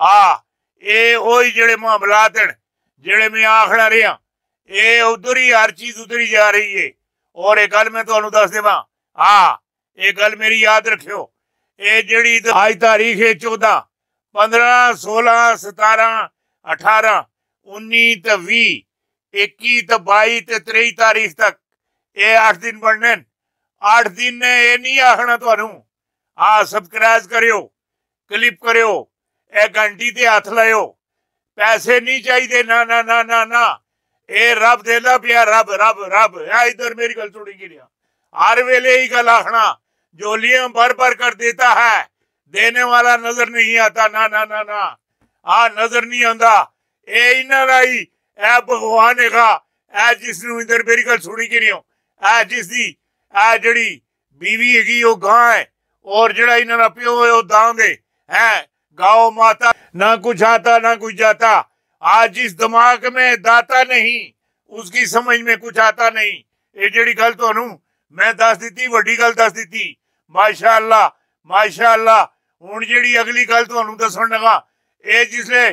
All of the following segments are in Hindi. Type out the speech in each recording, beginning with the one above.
आड़े हाँ, मामलात जेड़े मैं आखड़ा रहा ये उधर ही हर चीज उधरी जा रही है और एक गल मैं थोन दस देव हाँ एक गल मेरी याद रखियो ये जी आज तारीख है चौदह पंद्रह सोलह सतारह अठारह उन्नी तो भी इक्की बई तो त्रेई तारीख तक ये अठ दिन बनने अठ दिन ने यह नहीं आखना थानू तो हाँ सबसक्राइब करो क्लिप करो ਇਹ ਘੰਟੀ ਤੇ ਹੱਥ ਲਾਇਓ ਪੈਸੇ ਨਹੀਂ ਚਾਹੀਦੇ ਨਾ ਨਾ ਨਾ ਨਾ ਨਾ ਇਹ ਰੱਬ ਦੇਦਾ ਪਿਆ ਰੱਬ ਰੱਬ ਰੱਬ ਆ ਇਧਰ ਮੇਰੀ ਗੱਲ ਸੁਣੀ हर वेले ही गल आखना जोलियां भर भर कर देता है देने वाला नजर नहीं आता ना ना ना ना आ नजर नहीं आता ए इन्हों ही ए भगवान है ए जिस इंदर मेरी गल सुनी कि ए जिसकी ए जड़ी बीवी हैगी गां है और जरा इन्हों प्यो है दां है गाओ माता ना कुछ आता ना कुछ जाता आज इस दिमाग में दाता नहीं उसकी समझ में कुछ आता नहीं ये जड़ी गल तो मैं दस दी वी गल दस दी माशाला माशाला हूं जी अगली गल तो दसन लगा ये जिसले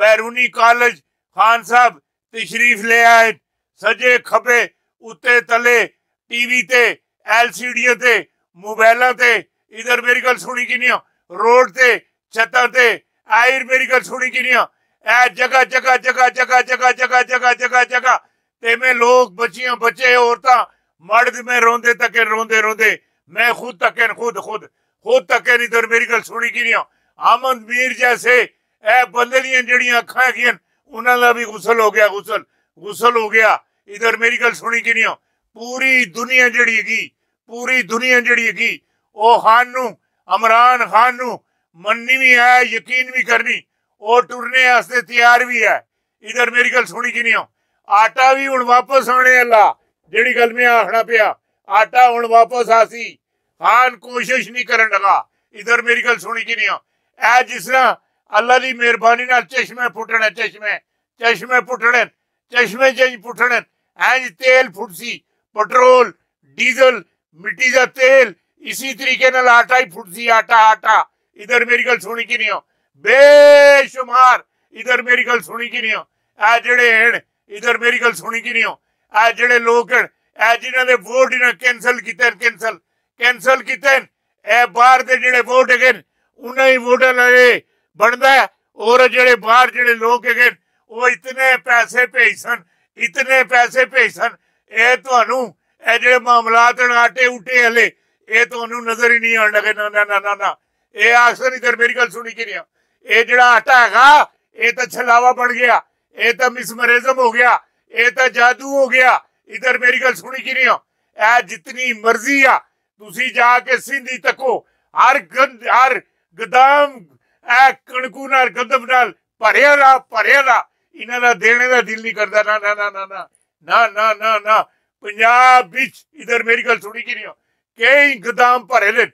बैरूनी कॉलेज खान साहब तशरीफ ले आए सजे खबे उत्ते तले टीवी ते एल सी मोबाइल ते इधर मेरी गल सुनी कि नहीं रोड से ਛੱਤਾਂ ਤੇ ਆਯੁਰਵੇਦਿਕਲ ਸੁਣੀ नहीं ਐ जगह जगह जगह जगह जगह जगह जगह जगह ਜਗਾ ਤੇ ਮੈਂ ਲੋਕ ਬੱਚੀਆਂ ਬੱਚੇ ਔਰਤਾਂ ਮਰਦ ਮੈਂ ਰੋਂਦੇ ਤੱਕੇ ਰੋਂਦੇ ਰੋਂਦੇ मैं खुद तकन खुद खुद खुद तकन इधर मेरी गल सुनी कि नहीं आमद मीर जैसे ए बंदे दियां जड़ियां अखा गियां उन्होंने भी गुसल हो गया गुसल गुसल हो गया इधर मेरी गल सुनी कि नहीं पूरी दुनिया जड़ी हैगी पूरी दुनिया जड़ी हैगी ओ खान नू इमरान खान नू मननी भी है यकीन भी करनी और टुरने तैयार भी है इधर मेरी गल सुनी कि नहीं आटा भी हूं वापस आने ला जेडी गल में आखना पिया आटा हूं वापस आसी खान कोशिश नहीं कर लगा इधर मेरी गल सुनी कि नहीं ए जिस तरह अल्लाह की मेहरबानी चश्मे पुटने चश्मे चश्मे पुटने चश्मे चेंज पुटने एज तेल फुटसी पेट्रोल डीजल मिट्टी का तेल इसी तरीके आटा ही फुटसी आटा, आटा। इधर मेरी गल सुनी कि नहीं हो बेशुमार इधर मेरी गल सुनी कि नहीं हो आ जड़े हैं इधर मेरी गल सुनी कि नहीं हो आ जड़े लोग हैं आ जिन्होंने वोट इन्हें कैंसल किते कैंसल कैंसल किते ਇਹ ਬਾਹਰ ਦੇ ਜਿਹੜੇ ਵੋਟ ਹੈਗੇ ਉਹਨਾਂ ਹੀ ਵੋਟਾਂ ਨਾਲੇ ਬਣਦਾ ਔਰ ਜਿਹੜੇ ਬਾਹਰ ਜਿਹੜੇ ਲੋਕ ਹੈਗੇ ਉਹ ਇਤਨੇ ਪੈਸੇ ਭੇਜਣ ਇਤਨੇ ਪੈਸੇ ਭੇਜਣ ਇਹ ਤੁਹਾਨੂੰ ਇਹ ਜਿਹੜੇ ਮਾਮਲਾਤ ਆਟੇ ਉਟੇ ਹਲੇ ਇਹ ਤੁਹਾਨੂੰ ਨਜ਼ਰ ਹੀ ਨਹੀਂ ਆਉਣ ਲੱਗੇ ਨਾ ਨਾ ਨਾ ਨਾ ਇਹ ਅਕਸਰ ਹੀ ਗਰਮੇਰੀਕਲ ਸੁਣੀ ਕਿ ਰਿਹਾ ਇਹ ਜਿਹੜਾ ਆਟਾ ਹੈਗਾ ਇਹ ਤਾਂ ਛਲਾਵਾ ਬਣ ਗਿਆ ਇਹ ਤਾਂ ਮਿਸਮਰਿਜ਼ਮ ਹੋ ਗਿਆ ਇਹ ਤਾਂ ਜਾਦੂ ਹੋ ਗਿਆ ਇਧਰ ਮੇਰੀ ਗੱਲ ਸੁਣੀ ਕਿ ਨਹੀਂ ਇਹ ਜਿੰਨੀ ਮਰਜ਼ੀ ਆ ਤੁਸੀਂ ਜਾ ਕੇ ਸਿੰਧੀ ਤੱਕੋ ਹਰ ਗੰਦ ਹਰ ਗਦਾਮ ਇਹ ਕਣਕੂ ਨਾਲ ਗਦਮ ਨਾਲ ਭਰਿਆ ਰਾ ਭਰਿਆ ਰਾ ਇਹਨਾਂ ਦਾ ਦੇਣੇ ਦਾ ਦਿਲ ਨਹੀਂ ਕਰਦਾ ਨਾ ਨਾ ਨਾ ਨਾ ਨਾ ਨਾ ਨਾ ਨਾ ਪੰਜਾਬ ਵਿੱਚ ਇਧਰ ਮੇਰੀ ਗੱਲ ਸੁਣੀ ਕਿ ਨਹੀਂ ਕਈ ਗਦਾਮ ਭਰੇ ਲੈ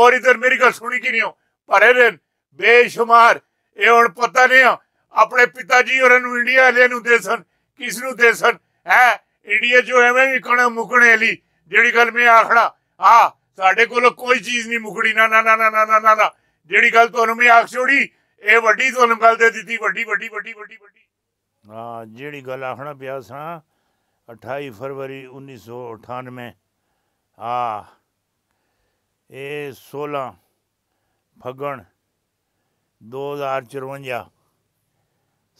ਔਰ ਇਧਰ ਮੇਰੀ ਗੱਲ ਸੁਣੀ ਕੀ ਨਹੀਂ ਹੋ ਭਰੇ दिन ਬੇਸ਼ੁਮਾਰ ਇਹ ਹੁਣ ਪਤਾ ਨਹੀਂ ਆ ਆਪਣੇ ਪਿਤਾ ਜੀ ਹੋਰਾਂ ਨੂੰ ਇੰਡੀਆ ਵਾਲਿਆਂ ਨੂੰ ਦੇ ਸਨ ਕਿਸ ਨੂੰ ਦੇ ਸਨ ਹੈ ਇੰਡੀਆ ਜੋ ਐਵੇਂ ਵੀ ਕਣ ਮੁਕਣੇ ਲਈ ਜਿਹੜੀ ਗੱਲ ਮੈਂ ਆਖਣਾ ਆ ਸਾਡੇ ਕੋਲ ਕੋਈ ਚੀਜ਼ ਨਹੀਂ ਮੁਕੜੀ ਨਾ ਨਾ ਨਾ ਨਾ ਨਾ ਨਾ ਨਾ ਜਿਹੜੀ ਗੱਲ ਤੁਹਾਨੂੰ ਮੈਂ ਆਖ ਛੋੜੀ ਇਹ ਵੱਡੀ ਤੁਹਾਨੂੰ ਗੱਲ ਦੇ ਦਿੱਤੀ ਵੱਡੀ ਵੱਡੀ ਵੱਡੀ ਵੱਡੀ ਵੱਡੀ ਹਾਂ ਜਿਹੜੀ ਗੱਲ ਆਖਣਾ ਪਿਆ ਸਾਂ 28 ਫਰਵਰੀ 1998 ਆ सोलह फगण दो हज़ार चुरवंजा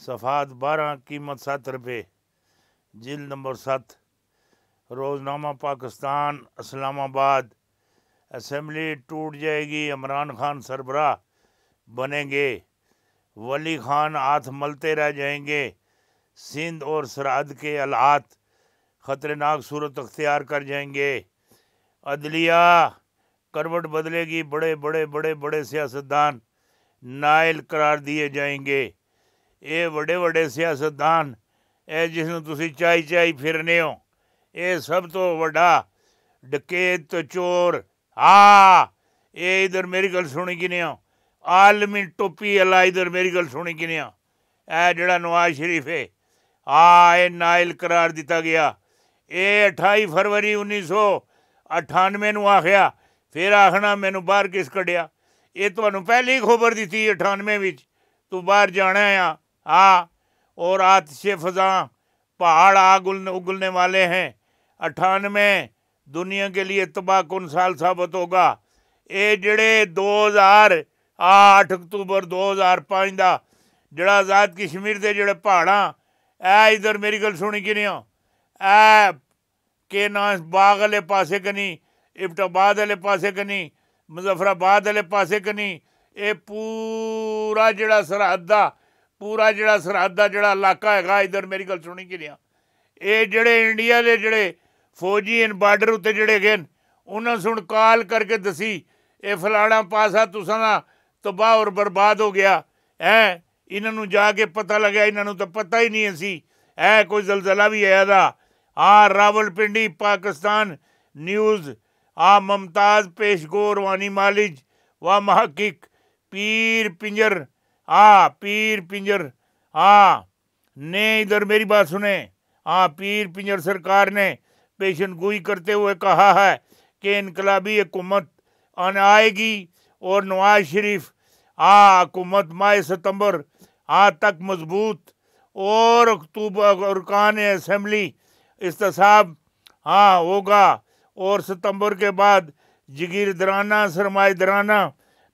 सफात बारह कीमत 7 रुपये जिल नंबर 7 रोज़नामा पाकिस्तान इस्लामाबाद असम्बली टूट जाएगी इमरान खान सरबरा बनेंगे वली खान हाथ मलते रह जाएंगे सिंध और सरहद के अलात ख़तरनाक सूरत अख्तियार कर जाएंगे अदलिया करवट बदलेगी बड़े बड़े बड़े बड़े सियासतदान नायल करार दिए जाएंगे ये बड़े बड़े सियासतदान यह जिस चाई चाई फिरने हो ये सब तो वड़ा डकेत तो चोर आ हाँ, ये इधर मेरी गल सुनी कि नहीं आलमी टोपी अला इधर मेरी गल सुनी कि नहीं ऐ जड़ा नवाज शरीफ है आ हाँ, ये नायल करार दिता गया ये अठाई फरवरी उन्नीस सौ अठानवे गया ਫਿਰ ਆਖਣਾ ਮੈਨੂੰ ਬਾਹਰ ਕਿਸ ਕੱਢਿਆ ਇਹ ਤੁਹਾਨੂੰ ਪਹਿਲੀ ਖਬਰ ਦਿੱਤੀ 98 ਵਿੱਚ ਤੂੰ ਬਾਹਰ ਜਾਣਾ ਆ ਆ ਔਰ ਆਤਸ਼ੇ ਫਜ਼ਾ पहाड़ आग उगलने वाले हैं अठानवे दुनिया के लिए तबाह कन साल साबित होगा ये जड़े दो हज़ार अठ अक्तूबर दो हज़ार पाँच का जड़ा आज़ाद कश्मीर के जोड़े पहाड़ा ऐ इधर मेरी गल सुनी कि नहीं ऐ के ना बाग आले पासे इबटाबाद आह्ले पासे कनी मुजफ्फराबाद आह्ले पासे कनी एह् पूरा जोड़ा सरहद का पूरा जेह्ड़ा सरहद का जेह्ड़ा इलाका है इधर मेरी गल सुनी कि नहीं ये जड़े इंडिया के जड़े फौजी इन बार्डर उत्ते जड़े गए न उन्हें सुन करके दसी ये फलाना पासा तुसां तबाह और बर्बाद हो गया है इन्हों जाके पता लगे इन्हों तो पता ही नहीं सी है कोई जलजला भी आया था हाँ रावलपिंडी पाकिस्तान न्यूज़ आ ममताज पेशगोर वानी मालिज व महकिक पीर पिंजर आ पीर पिंजर आ ने इधर मेरी बात सुने आ पीर पिंजर सरकार ने पेशन गोई करते हुए कहा है कि इनकलाबी हुकूमत आएगी और नवाज शरीफ आ हुकूमत माह सितंबर आ तक मजबूत और अक्तूबर अरकान असम्बली इसतसाब हाँ होगा और सितंबर के बाद जगीरदराना सरमाएदराना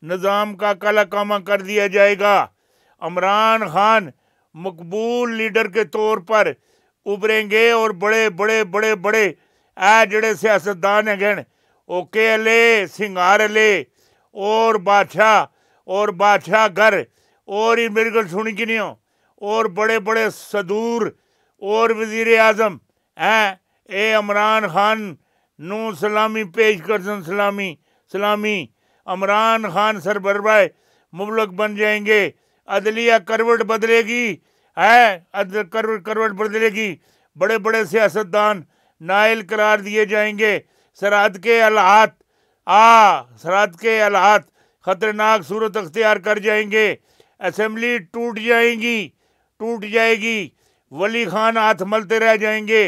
निज़ाम का कला कामा कर दिया जाएगा अमरान खान मकबूल लीडर के तौर पर उभरेंगे और बड़े बड़े बड़े बड़े ए जड़े सियासतदान हैं गण ओके अले सिंगार अले और बादशाह और बादशाह घर और ही मेरे को सुन कि नहीं हो और बड़े बड़े सदूर और वजीर अजम हैं ये इमरान खान नू सलामी पेश करसन सलामी सलामी अमरान खान सरबर भाई मुबलक बन जाएंगे अदलिया करवट बदलेगी है करवट करवट बदलेगी बड़े बड़े सियासतदान नायल करार दिए जाएंगे सरहद के अलाहत आ सरहद के अलाहत ख़तरनाक सूरत अख्तियार कर जाएंगे असम्बली टूट जाएगी टूट जाएगी वली खान हाथ मलते रह जाएंगे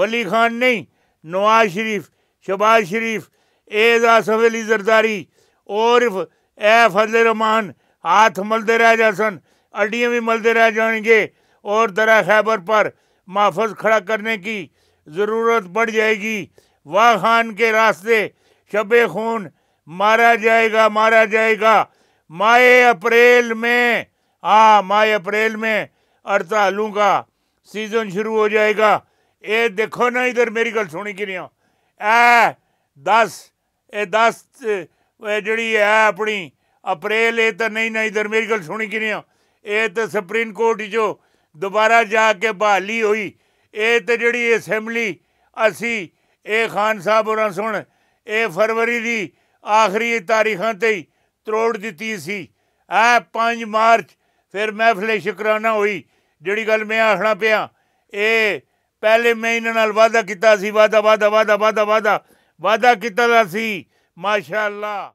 वली खान नहीं नवाज शरीफ शबाज शरीफ एज आसफ अली जरदारी औरफ ए फजल रहमान हाथ मलते रह जासन अड्डियाँ भी मलते रह जाएंगे और दरा खैबर पर महफज खड़ा करने की ज़रूरत पड़ जाएगी वाह खान के रास्ते शब खून मारा जाएगा मारा जाएगा माए अप्रैल में हाँ माए अप्रैल में अड़तालों का सीज़न शुरू हो जाएगा ये देखो ना इधर मेरी गल सुनी कि ऐ दस ए दस जड़ी है अपनी अप्रैल ये तो नहीं ना इधर मेरी गल सुनी कि नहीं ये तो सुप्रीम कोर्ट जो दोबारा जाके बहाली हुई ये तो जड़ी असैम्बली असी ए खान साहब और सुन ਇਹ फरवरी की आखिरी ਤਾਰੀਖਾਂ ਤੇ ਹੀ ਤਰੋੜ ਦਿੱਤੀ ਸੀ ਆ 5 ਮਾਰਚ ਫਿਰ ਮਹਿਫਲੇ ਸ਼ੁਕਰਾਨਾ ਹੋਈ ਜਿਹੜੀ ਗੱਲ ਮੈਂ ਆਖਣਾ ਪਿਆ ਪਹਿਲੇ ਮੈਂ ਇਹਨਾਂ ਨਾਲ ਵਾਅਦਾ ਕੀਤਾ ਸੀ ਵਾਅਦਾ ਵਾਅਦਾ ਵਾਅਦਾ ਵਾਅਦਾ ਵਾਅਦਾ ਵਾਅਦਾ ਕੀਤਾ ਸੀ ਮਾਸ਼ਾਅੱਲਾ